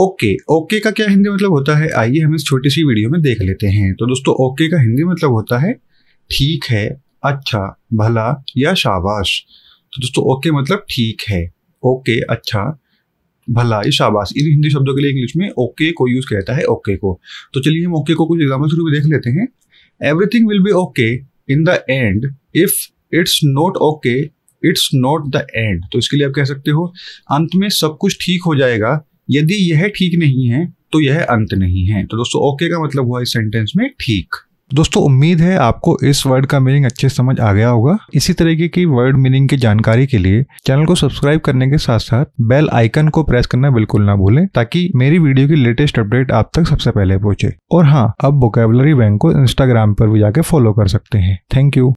okay okay का क्या हिंदी मतलब होता है आइए हम इस छोटी सी वीडियो में देख लेते हैं तो दोस्तों ओके का हिंदी मतलब होता है ठीक है अच्छा भला या शाबाश तो दोस्तों ओके मतलब ठीक है ओके अच्छा भला या शाबाश इन हिंदी शब्दों के लिए इंग्लिश में ओके को यूज़ कहता है ओके को तो चलिए हम ओके को कुछ एग्जाम्पल शुरू में देख लेते हैं everything will be okay in the end if it's not okay it's not the end तो इसके लिए आप कह सकते हो अंत में सब कुछ ठीक हो जाएगा यदि यह ठीक नहीं है तो यह अंत नहीं है तो दोस्तों ओके का मतलब हुआ इस सेंटेंस में ठीक दोस्तों उम्मीद है आपको इस वर्ड का मीनिंग अच्छे समझ आ गया होगा इसी तरीके की वर्ड मीनिंग की जानकारी के लिए चैनल को सब्सक्राइब करने के साथ साथ बेल आइकन को प्रेस करना बिल्कुल ना भूलें ताकि मेरी वीडियो की लेटेस्ट अपडेट आप तक सबसे पहले पहुंचे और हाँ अब वोकेबलरी बैंक को इंस्टाग्राम पर भी जाके फॉलो कर सकते हैं थैंक यू